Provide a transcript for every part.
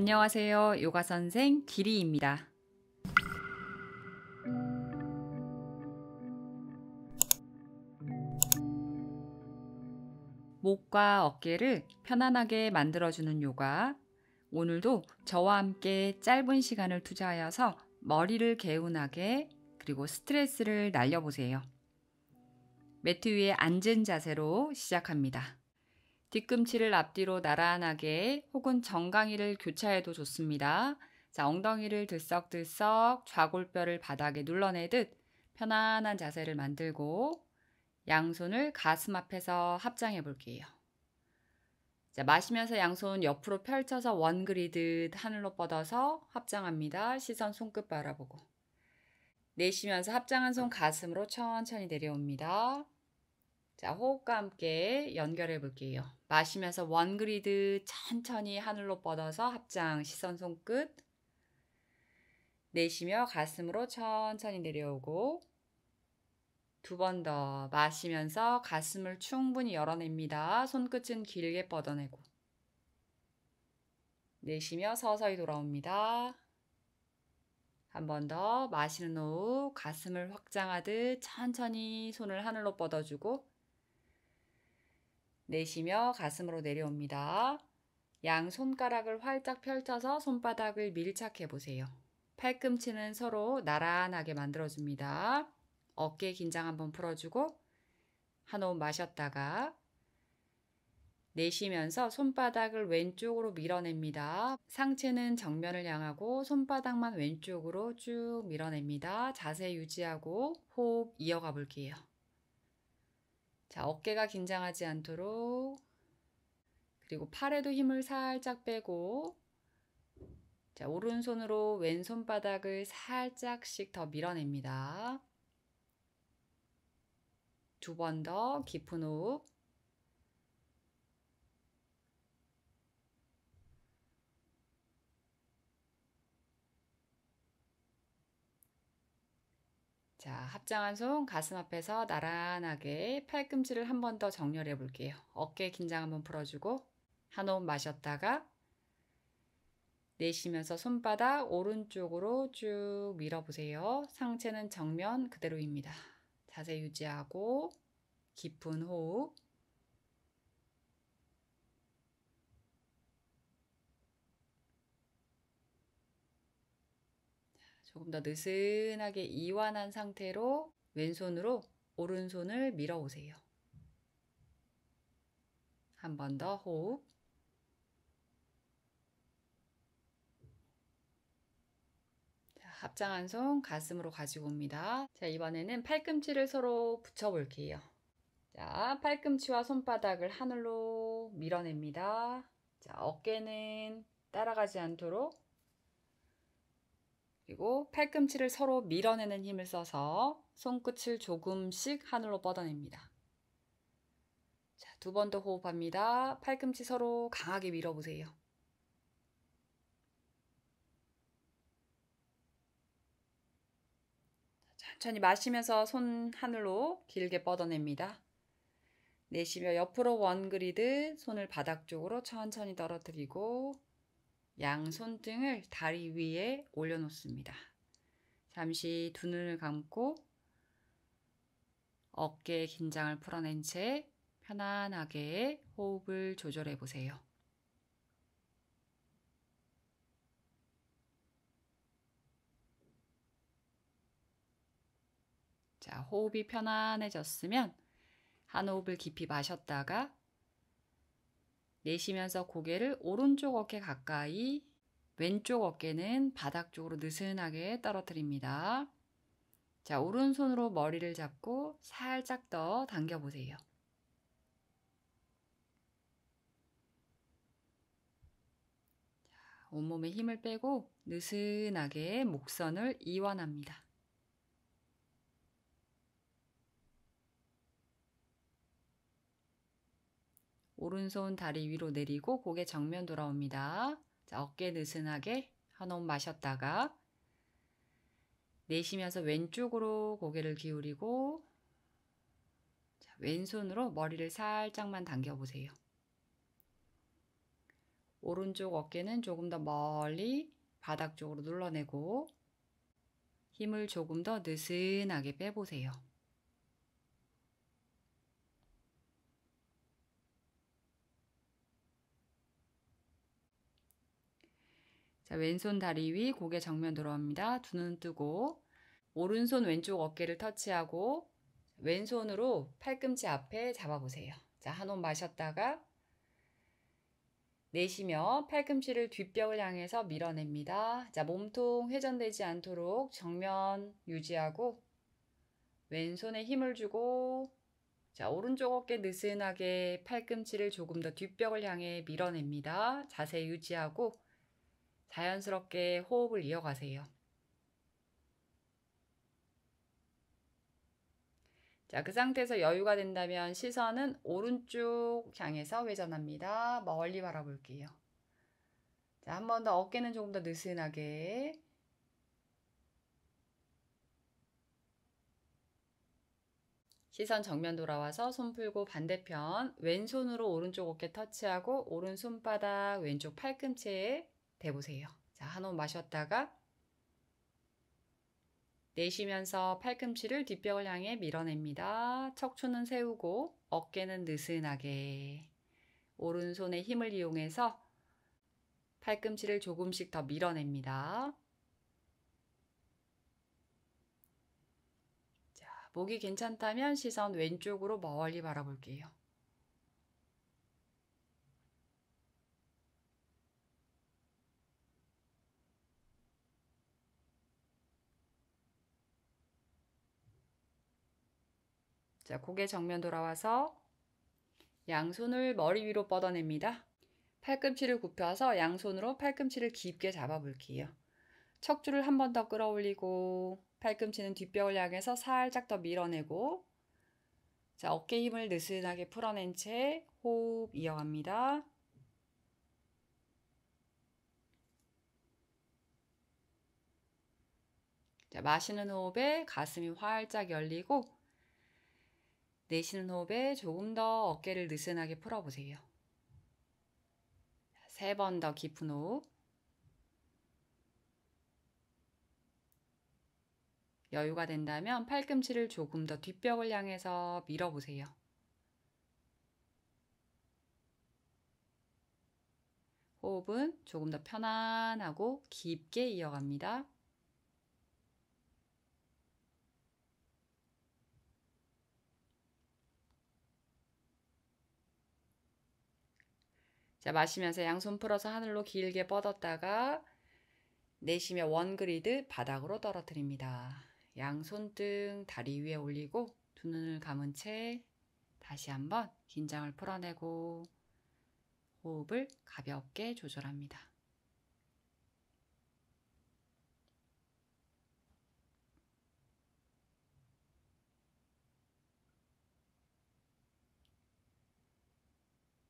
안녕하세요. 요가 선생 기리입니다. 목과 어깨를 편안하게 만들어주는 요가. 오늘도 저와 함께 짧은 시간을 투자하여서 머리를 개운하게 그리고 스트레스를 날려보세요. 매트 위에 앉은 자세로 시작합니다. 뒤꿈치를 앞뒤로 나란하게 혹은 정강이를 교차해도 좋습니다. 자, 엉덩이를 들썩들썩 좌골뼈를 바닥에 눌러내듯 편안한 자세를 만들고 양손을 가슴 앞에서 합장해 볼게요. 자, 마시면서 양손 옆으로 펼쳐서 원 그리듯 하늘로 뻗어서 합장합니다. 시선 손끝 바라보고. 내쉬면서 합장한 손 가슴으로 천천히 내려옵니다. 자, 호흡과 함께 연결해 볼게요. 마시면서 원그리드 천천히 하늘로 뻗어서 합장 시선 손끝 내쉬며 가슴으로 천천히 내려오고 두 번 더 마시면서 가슴을 충분히 열어냅니다. 손끝은 길게 뻗어내고 내쉬며 서서히 돌아옵니다. 한 번 더 마시는 호 가슴을 확장하듯 천천히 손을 하늘로 뻗어주고 내쉬며 가슴으로 내려옵니다. 양 손가락을 활짝 펼쳐서 손바닥을 밀착해 보세요. 팔꿈치는 서로 나란하게 만들어줍니다. 어깨 긴장 한번 풀어주고 한 호흡 마셨다가 내쉬면서 손바닥을 왼쪽으로 밀어냅니다. 상체는 정면을 향하고 손바닥만 왼쪽으로 쭉 밀어냅니다. 자세 유지하고 호흡 이어가 볼게요. 자, 어깨가 긴장하지 않도록 그리고 팔에도 힘을 살짝 빼고 자, 오른손으로 왼손바닥을 살짝씩 더 밀어냅니다. 두 번 더 깊은 호흡 자, 합장한 손 가슴 앞에서 나란하게 팔꿈치를 한 번 더 정렬해 볼게요. 어깨 긴장 한번 풀어주고 한 호흡 마셨다가 내쉬면서 손바닥 오른쪽으로 쭉 밀어보세요. 상체는 정면 그대로입니다. 자세 유지하고 깊은 호흡 조금 더 느슨하게 이완한 상태로 왼손으로 오른손을 밀어 오세요. 한 번 더 호흡. 자, 합장한 손 가슴으로 가지고 옵니다. 자, 이번에는 팔꿈치를 서로 붙여볼게요. 자, 팔꿈치와 손바닥을 하늘로 밀어냅니다. 자, 어깨는 따라가지 않도록 그리고 팔꿈치를 서로 밀어내는 힘을 써서 손끝을 조금씩 하늘로 뻗어냅니다. 자, 두 번 더 호흡합니다. 팔꿈치 서로 강하게 밀어보세요. 천천히 마시면서 손 하늘로 길게 뻗어냅니다. 내쉬며 옆으로 원그리듯 손을 바닥 쪽으로 천천히 떨어뜨리고 양손등을 다리 위에 올려놓습니다. 잠시 두 눈을 감고 어깨의 긴장을 풀어낸 채 편안하게 호흡을 조절해 보세요. 자, 호흡이 편안해졌으면 한 호흡을 깊이 마셨다가 내쉬면서 고개를 오른쪽 어깨 가까이, 왼쪽 어깨는 바닥 쪽으로 느슨하게 떨어뜨립니다. 자, 오른손으로 머리를 잡고 살짝 더 당겨보세요. 온몸에 힘을 빼고 느슨하게 목선을 이완합니다. 오른손 다리 위로 내리고 고개 정면 돌아옵니다. 자, 어깨 느슨하게 한 호흡 마셨다가 내쉬면서 왼쪽으로 고개를 기울이고 자, 왼손으로 머리를 살짝만 당겨보세요. 오른쪽 어깨는 조금 더 멀리 바닥 쪽으로 눌러내고 힘을 조금 더 느슨하게 빼보세요. 자, 왼손 다리 위 고개 정면 들어옵니다. 두 눈 뜨고 오른손 왼쪽 어깨를 터치하고 왼손으로 팔꿈치 앞에 잡아보세요. 자, 한호 마셨다가 내쉬며 팔꿈치를 뒷벽을 향해서 밀어냅니다. 자, 몸통 회전되지 않도록 정면 유지하고 왼손에 힘을 주고 자, 오른쪽 어깨 느슨하게 팔꿈치를 조금 더 뒷벽을 향해 밀어냅니다. 자세 유지하고 자연스럽게 호흡을 이어가세요. 자, 그 상태에서 여유가 된다면 시선은 오른쪽 향해서 회전합니다. 멀리 바라볼게요. 자, 한 번 더 어깨는 조금 더 느슨하게. 시선 정면 돌아와서 손 풀고 반대편 왼손으로 오른쪽 어깨 터치하고 오른 손바닥 왼쪽 팔꿈치에 대보세요. 자, 한 호 마셨다가 내쉬면서 팔꿈치를 뒷벽을 향해 밀어냅니다. 척추는 세우고 어깨는 느슨하게 오른손의 힘을 이용해서 팔꿈치를 조금씩 더 밀어냅니다. 자, 목이 괜찮다면 시선 왼쪽으로 멀리 바라볼게요. 자, 고개 정면 돌아와서 양손을 머리 위로 뻗어냅니다. 팔꿈치를 굽혀서 양손으로 팔꿈치를 깊게 잡아볼게요. 척추를 한 번 더 끌어올리고 팔꿈치는 뒷벽을 향해서 살짝 더 밀어내고 자, 어깨 힘을 느슨하게 풀어낸 채 호흡 이어갑니다. 자, 마시는 호흡에 가슴이 활짝 열리고 내쉬는 호흡에 조금 더 어깨를 느슨하게 풀어보세요. 세 번 더 깊은 호흡. 여유가 된다면 팔꿈치를 조금 더 뒷벽을 향해서 밀어보세요. 호흡은 조금 더 편안하고 깊게 이어갑니다. 자, 마시면서 양손 풀어서 하늘로 길게 뻗었다가 내쉬며 원그리드 바닥으로 떨어뜨립니다. 양손등 다리 위에 올리고 두 눈을 감은 채 다시 한번 긴장을 풀어내고 호흡을 가볍게 조절합니다.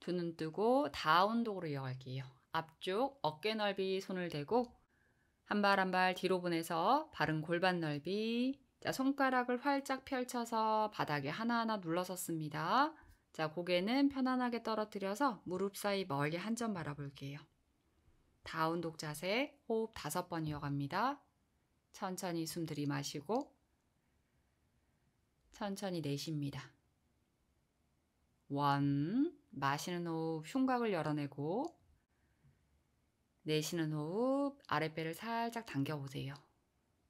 두눈 뜨고 다운독으로 이어갈게요. 앞쪽 어깨 넓이 손을 대고 한 발 한발 한 발 뒤로 보내서 발은 골반 넓이 자 손가락을 활짝 펼쳐서 바닥에 하나하나 눌러섰습니다. 자 고개는 편안하게 떨어뜨려서 무릎 사이 멀리 한 점 바라볼게요. 다운독 자세 호흡 다섯 번 이어갑니다. 천천히 숨 들이마시고 천천히 내쉽니다. 원 마시는 호흡 흉곽을 열어내고 내쉬는 호흡 아랫배를 살짝 당겨 보세요.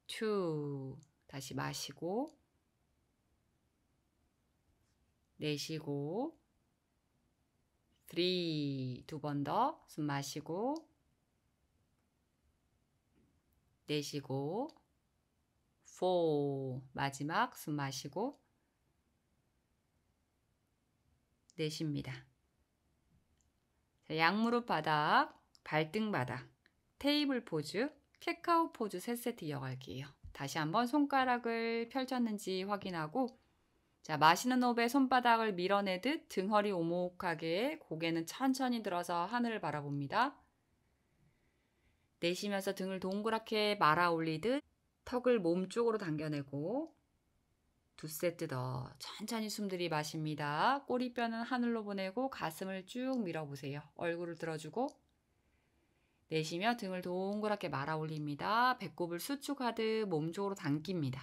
투 다시 마시고 내쉬고 3두 번 더 숨 마시고 내쉬고 4 마지막 숨 마시고 내쉽니다. 양무릎 네, 바닥, 발등 바닥, 테이블 포즈, 캐카오 포즈 3세트 이어갈게요. 다시 한번 손가락을 펼쳤는지 확인하고 자 마시는 호흡에 손바닥을 밀어내듯 등허리 오목하게 고개는 천천히 들어서 하늘을 바라봅니다. 내쉬면서 등을 동그랗게 말아 올리듯 턱을 몸쪽으로 당겨내고 두세 뜯어 천천히 숨 들이마십니다. 꼬리뼈는 하늘로 보내고 가슴을 쭉 밀어보세요. 얼굴을 들어주고 내쉬며 등을 동그랗게 말아 올립니다. 배꼽을 수축하듯 몸쪽으로 당깁니다.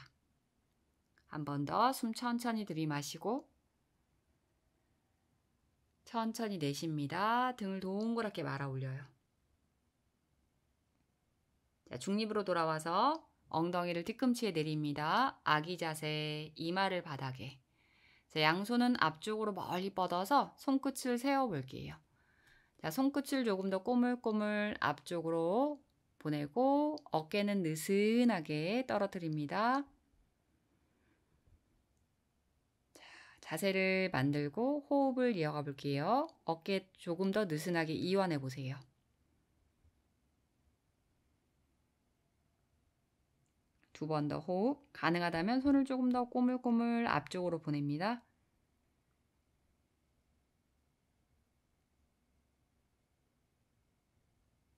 한 번 더 숨 천천히 들이마시고 천천히 내쉽니다. 등을 동그랗게 말아 올려요. 자, 중립으로 돌아와서 엉덩이를 뒤꿈치에 내립니다. 아기 자세, 이마를 바닥에. 자, 양손은 앞쪽으로 멀리 뻗어서 손끝을 세워볼게요. 자, 손끝을 조금 더 꼬물꼬물 앞쪽으로 보내고 어깨는 느슨하게 떨어뜨립니다. 자, 자세를 만들고 호흡을 이어가 볼게요. 어깨 조금 더 느슨하게 이완해 보세요. 두번더 호흡. 가능하다면 손을 조금 더 꼬물꼬물 앞쪽으로 보냅니다.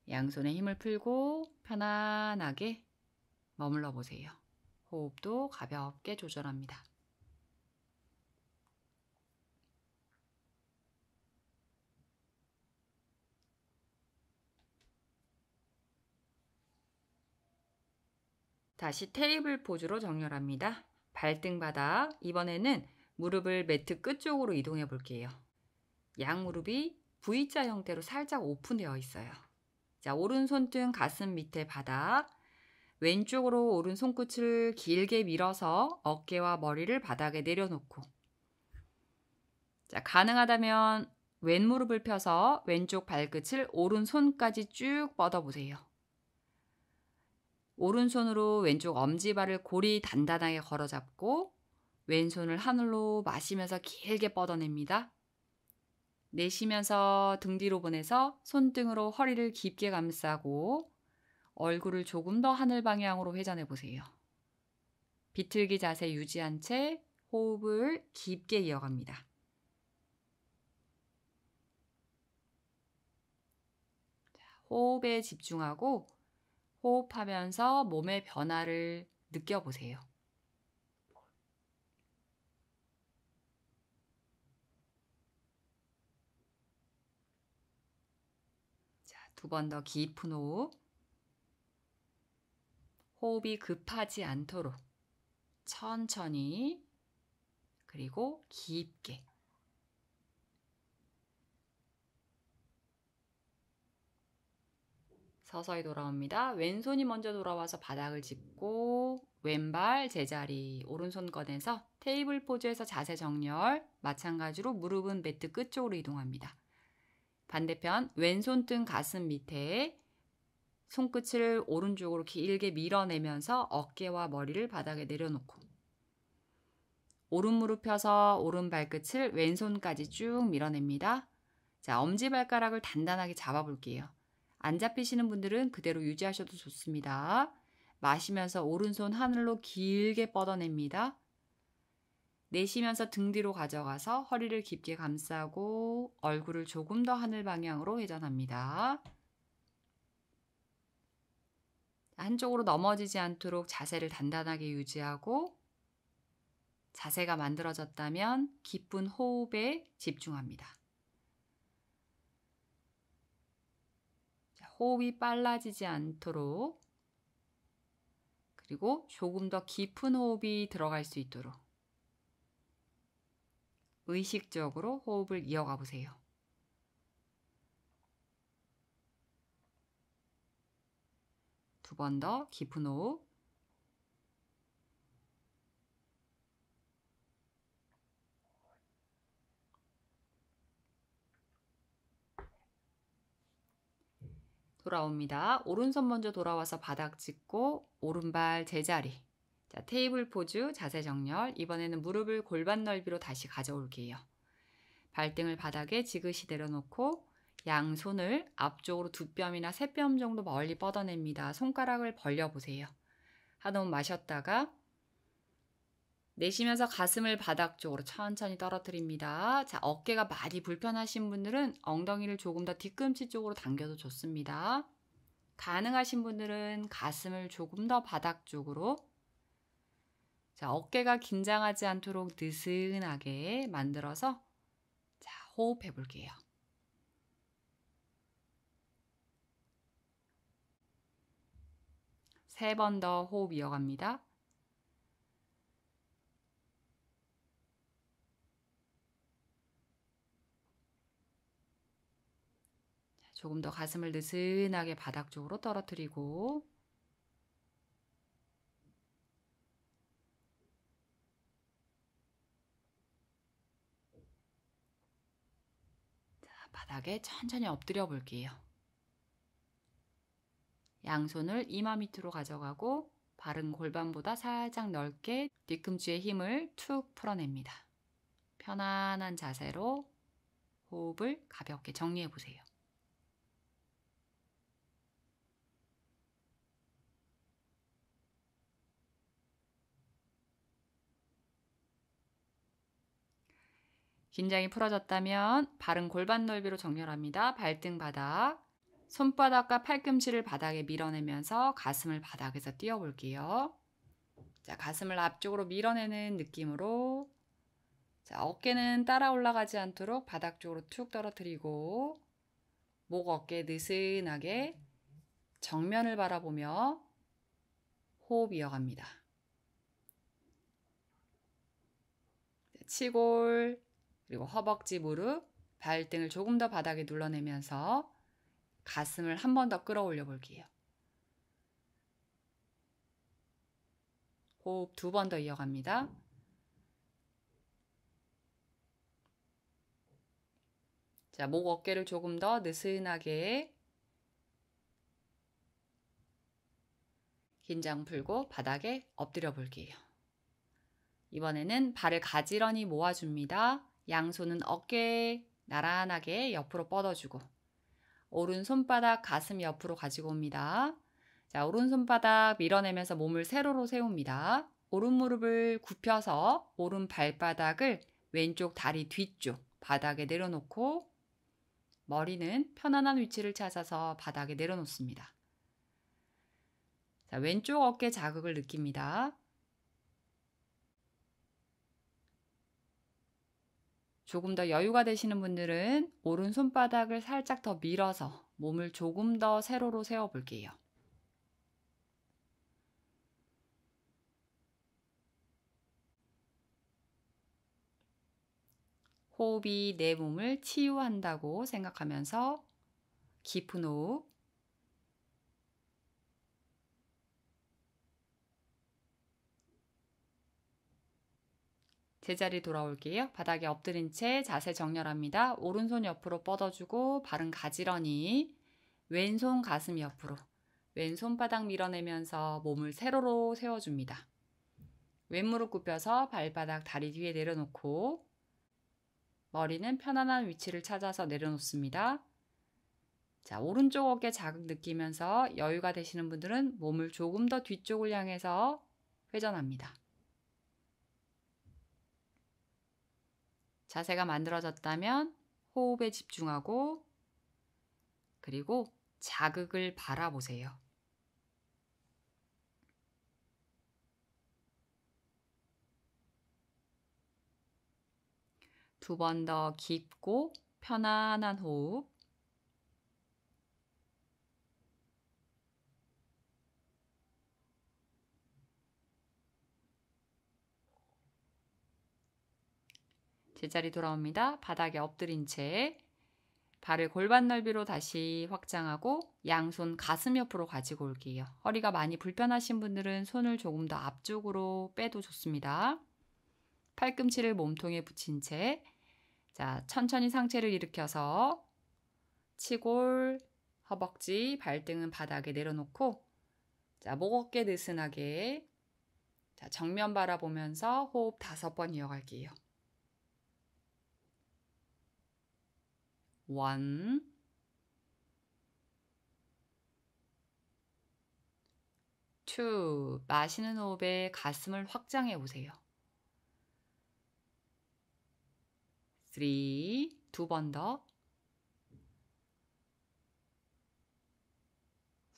양손에 힘을 풀고 편안하게 머물러 보세요. 호흡도 가볍게 조절합니다. 다시 테이블 포즈로 정렬합니다. 발등바닥, 이번에는 무릎을 매트 끝쪽으로 이동해 볼게요. 양 무릎이 V자 형태로 살짝 오픈되어 있어요. 자, 오른손 등 가슴 밑에 바닥, 왼쪽으로 오른 손끝을 길게 밀어서 어깨와 머리를 바닥에 내려놓고 자, 가능하다면 왼 무릎을 펴서 왼쪽 발끝을 오른손까지 쭉 뻗어보세요. 오른손으로 왼쪽 엄지발을 고리 단단하게 걸어잡고 왼손을 하늘로 마시면서 길게 뻗어냅니다. 내쉬면서 등 뒤로 보내서 손등으로 허리를 깊게 감싸고 얼굴을 조금 더 하늘 방향으로 회전해 보세요. 비틀기 자세 유지한 채 호흡을 깊게 이어갑니다. 호흡에 집중하고 호흡하면서 몸의 변화를 느껴보세요. 두번 더 깊은 호흡. 호흡이 급하지 않도록 천천히 그리고 깊게 서서히 돌아옵니다. 왼손이 먼저 돌아와서 바닥을 짚고 왼발 제자리, 오른손 꺼내서 테이블 포즈에서 자세 정렬, 마찬가지로 무릎은 매트 끝쪽으로 이동합니다. 반대편 왼손 뜬 가슴 밑에 손끝을 오른쪽으로 길게 밀어내면서 어깨와 머리를 바닥에 내려놓고 오른 무릎 펴서 오른 발끝을 왼손까지 쭉 밀어냅니다. 자, 엄지발가락을 단단하게 잡아볼게요. 안 잡히시는 분들은 그대로 유지하셔도 좋습니다. 마시면서 오른손 하늘로 길게 뻗어냅니다. 내쉬면서 등 뒤로 가져가서 허리를 깊게 감싸고 얼굴을 조금 더 하늘 방향으로 회전합니다. 한쪽으로 넘어지지 않도록 자세를 단단하게 유지하고 자세가 만들어졌다면 깊은 호흡에 집중합니다. 호흡이 빨라지지 않도록 그리고 조금 더 깊은 호흡이 들어갈 수 있도록 의식적으로 호흡을 이어가 보세요. 두 번 더 깊은 호흡. 돌아옵니다. 오른손 먼저 돌아와서 바닥 짚고 오른발 제자리. 자, 테이블 포즈 자세 정렬. 이번에는 무릎을 골반 넓이로 다시 가져올게요. 발등을 바닥에 지그시 내려놓고 양손을 앞쪽으로 두 뼘이나 세 뼘 정도 멀리 뻗어냅니다. 손가락을 벌려 보세요. 한호 마셨다가 내쉬면서 가슴을 바닥 쪽으로 천천히 떨어뜨립니다. 자, 어깨가 많이 불편하신 분들은 엉덩이를 조금 더 뒤꿈치 쪽으로 당겨도 좋습니다. 가능하신 분들은 가슴을 조금 더 바닥 쪽으로 자, 어깨가 긴장하지 않도록 느슨하게 만들어서 자, 호흡해 볼게요. 세 번 더 호흡 이어갑니다. 조금 더 가슴을 느슨하게 바닥 쪽으로 떨어뜨리고 자, 바닥에 천천히 엎드려 볼게요. 양손을 이마 밑으로 가져가고 바른 골반보다 살짝 넓게 뒤꿈치의 힘을 툭 풀어냅니다. 편안한 자세로 호흡을 가볍게 정리해 보세요. 긴장이 풀어졌다면 발은 골반 넓이로 정렬합니다. 발등 바닥. 손바닥과 팔꿈치를 바닥에 밀어내면서 가슴을 바닥에서 띄워볼게요. 자, 가슴을 앞쪽으로 밀어내는 느낌으로 자, 어깨는 따라 올라가지 않도록 바닥 쪽으로 툭 떨어뜨리고 목 어깨 느슨하게 정면을 바라보며 호흡 이어갑니다. 치골 그리고 허벅지, 무릎, 발등을 조금 더 바닥에 눌러내면서 가슴을 한 번 더 끌어올려 볼게요. 호흡 두 번 더 이어갑니다. 자, 목 어깨를 조금 더 느슨하게 긴장 풀고 바닥에 엎드려 볼게요. 이번에는 발을 가지런히 모아줍니다. 양손은 어깨 나란하게 옆으로 뻗어주고 오른손바닥 가슴 옆으로 가지고 옵니다. 자, 오른손바닥 밀어내면서 몸을 세로로 세웁니다. 오른무릎을 굽혀서 오른 발바닥을 왼쪽 다리 뒤쪽 바닥에 내려놓고 머리는 편안한 위치를 찾아서 바닥에 내려놓습니다. 자, 왼쪽 어깨 자극을 느낍니다. 조금 더 여유가 되시는 분들은 오른 손바닥을 살짝 더 밀어서 몸을 조금 더 세로로 세워 볼게요. 호흡이 내 몸을 치유한다고 생각하면서 깊은 호흡 제자리 돌아올게요. 바닥에 엎드린 채 자세 정렬합니다. 오른손 옆으로 뻗어주고 발은 가지런히 왼손 가슴 옆으로 왼손바닥 밀어내면서 몸을 세로로 세워줍니다. 왼무릎 굽혀서 발바닥 다리 뒤에 내려놓고 머리는 편안한 위치를 찾아서 내려놓습니다. 자, 오른쪽 어깨 자극 느끼면서 여유가 되시는 분들은 몸을 조금 더 뒤쪽을 향해서 회전합니다. 자세가 만들어졌다면 호흡에 집중하고 그리고 자극을 바라보세요. 두 번 더 깊고 편안한 호흡. 제자리 돌아옵니다. 바닥에 엎드린 채 발을 골반 넓이로 다시 확장하고 양손 가슴 옆으로 가지고 올게요. 허리가 많이 불편하신 분들은 손을 조금 더 앞쪽으로 빼도 좋습니다. 팔꿈치를 몸통에 붙인 채 자, 천천히 상체를 일으켜서 치골, 허벅지, 발등은 바닥에 내려놓고 자, 목 어깨 느슨하게 자, 정면 바라보면서 호흡 다섯 번 이어갈게요. one two 마시는 호흡에 가슴을 확장해 보세요. three 두번더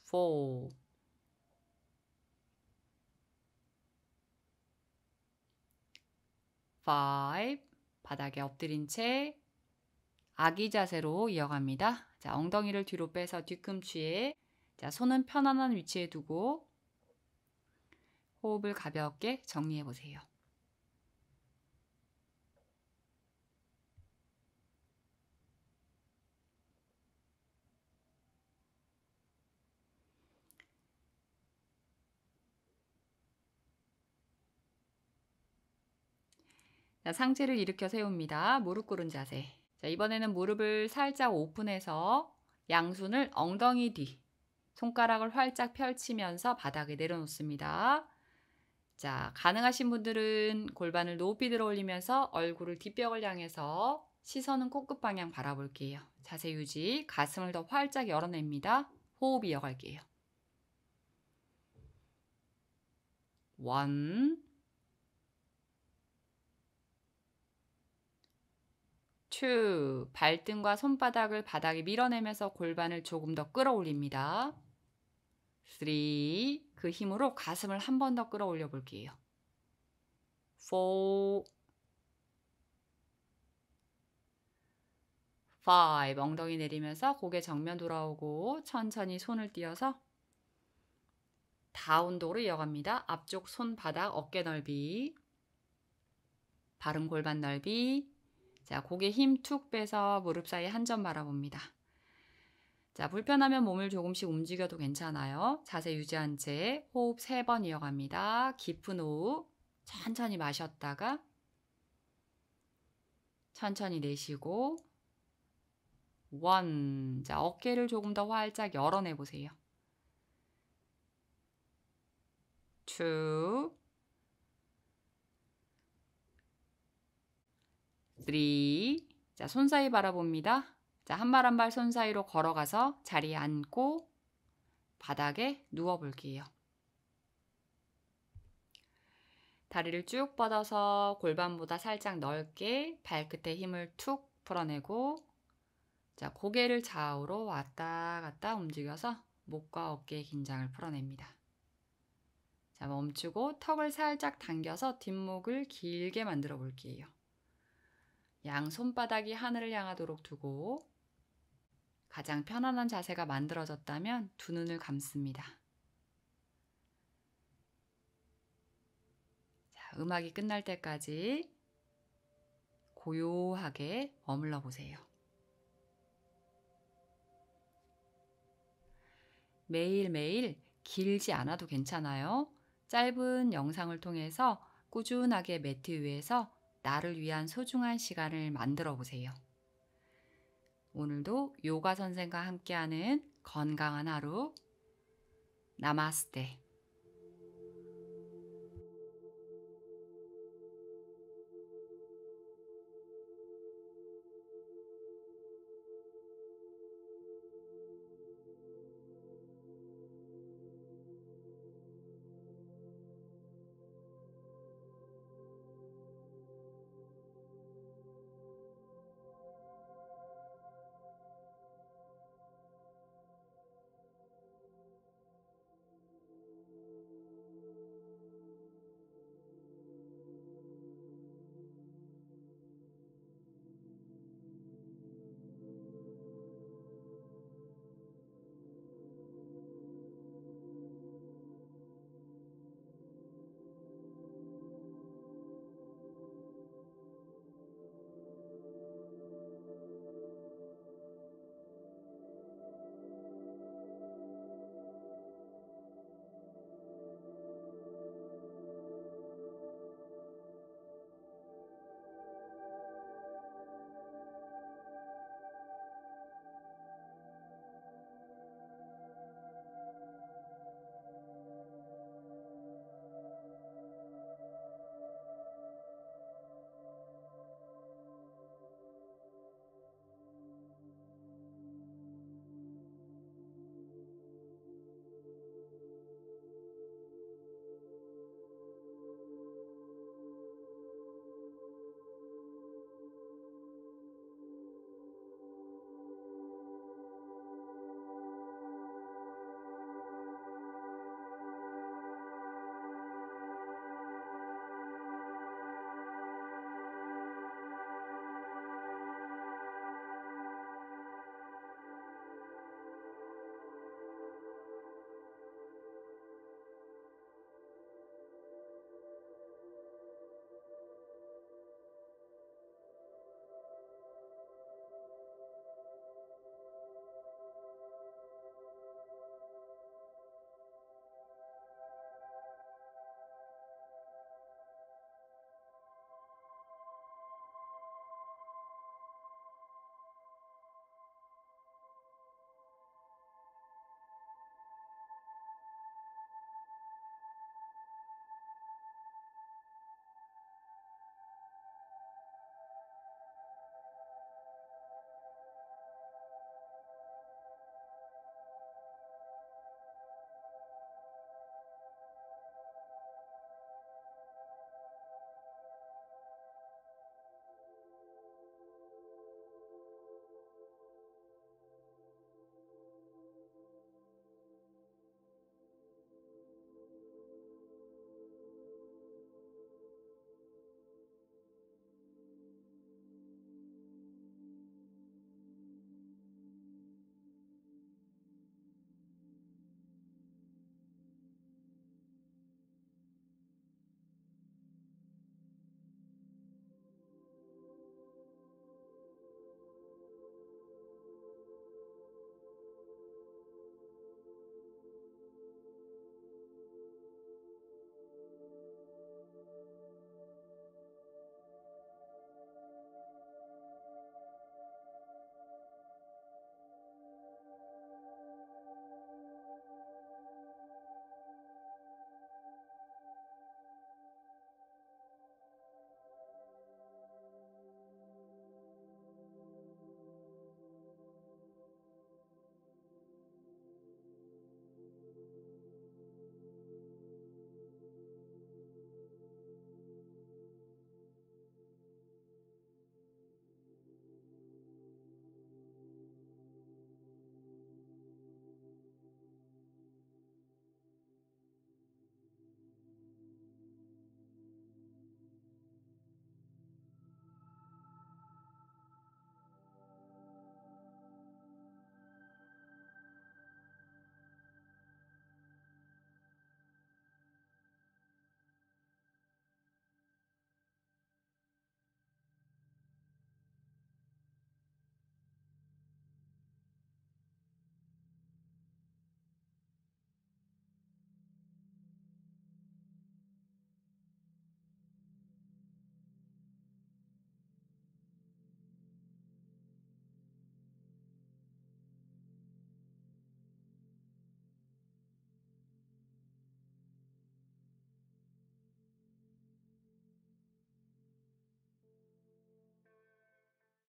four five 바닥에 엎드린 채 아기 자세로 이어갑니다. 자, 엉덩이를 뒤로 빼서 뒤꿈치에 자, 손은 편안한 위치에 두고 호흡을 가볍게 정리해 보세요. 자, 상체를 일으켜 세웁니다. 무릎 꿇은 자세. 자, 이번에는 무릎을 살짝 오픈해서 양손을 엉덩이 뒤, 손가락을 활짝 펼치면서 바닥에 내려놓습니다. 자, 가능하신 분들은 골반을 높이 들어 올리면서 얼굴을 뒷벽을 향해서 시선은 코끝 방향 바라볼게요. 자세 유지, 가슴을 더 활짝 열어냅니다. 호흡 이어갈게요. 원, 2. 발등과 손바닥을 바닥에 밀어내면서 골반을 조금 더 끌어올립니다. 3. 그 힘으로 가슴을 한 번 더 끌어올려 볼게요. 4. 5. 엉덩이 내리면서 고개 정면 돌아오고 천천히 손을 띄어서 다운도로 이어갑니다. 앞쪽 손바닥 어깨 넓이, 바른 골반 넓이, 자, 고개 힘 툭 빼서 무릎 사이 한점 바라봅니다. 자, 불편하면 몸을 조금씩 움직여도 괜찮아요. 자세 유지한 채 호흡 3번 이어갑니다. 깊은 호흡. 천천히 마셨다가 천천히 내쉬고 원. 자, 어깨를 조금 더 활짝 열어내 보세요. 투. 3. 자, 손 사이 바라봅니다. 자, 한 발 한 발 손 사이로 걸어가서 자리에 앉고 바닥에 누워 볼게요. 다리를 쭉 뻗어서 골반보다 살짝 넓게 발끝에 힘을 툭 풀어내고 자, 고개를 좌우로 왔다 갔다 움직여서 목과 어깨의 긴장을 풀어냅니다. 자, 멈추고 턱을 살짝 당겨서 뒷목을 길게 만들어 볼게요. 양 손바닥이 하늘을 향하도록 두고 가장 편안한 자세가 만들어졌다면 두 눈을 감습니다. 자, 음악이 끝날 때까지 고요하게 머물러 보세요. 매일매일 길지 않아도 괜찮아요. 짧은 영상을 통해서 꾸준하게 매트 위에서 나를 위한 소중한 시간을 만들어 보세요. 오늘도 요가 선생과 함께하는 건강한 하루. 나마스테.